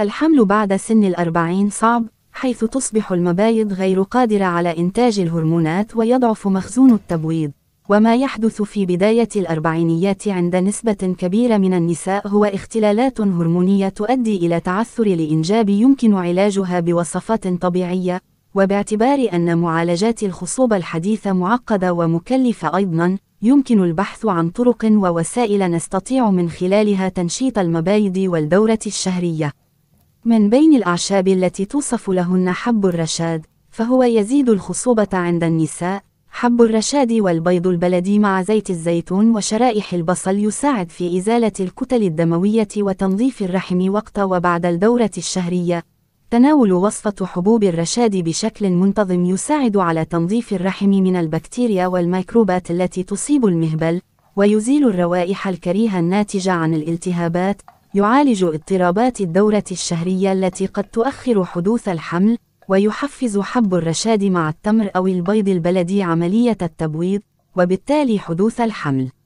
الحمل بعد سن الأربعين صعب حيث تصبح المبايض غير قادرة على إنتاج الهرمونات ويضعف مخزون التبويض وما يحدث في بداية الأربعينيات عند نسبة كبيرة من النساء هو اختلالات هرمونية تؤدي إلى تعثر لإنجاب يمكن علاجها بوصفات طبيعية وباعتبار أن معالجات الخصوبة الحديثة معقدة ومكلفة أيضاً يمكن البحث عن طرق ووسائل نستطيع من خلالها تنشيط المبايض والدورة الشهرية من بين الأعشاب التي توصف لهن حب الرشاد، فهو يزيد الخصوبة عند النساء، حب الرشاد والبيض البلدي مع زيت الزيتون وشرائح البصل يساعد في إزالة الكتل الدموية وتنظيف الرحم وقت وبعد الدورة الشهرية. تناول وصفة حبوب الرشاد بشكل منتظم يساعد على تنظيف الرحم من البكتيريا والميكروبات التي تصيب المهبل، ويزيل الروائح الكريهة الناتجة عن الالتهابات، يعالج اضطرابات الدورة الشهرية التي قد تؤخر حدوث الحمل ويحفز حب الرشاد مع التمر أو البيض البلدي عملية التبويض وبالتالي حدوث الحمل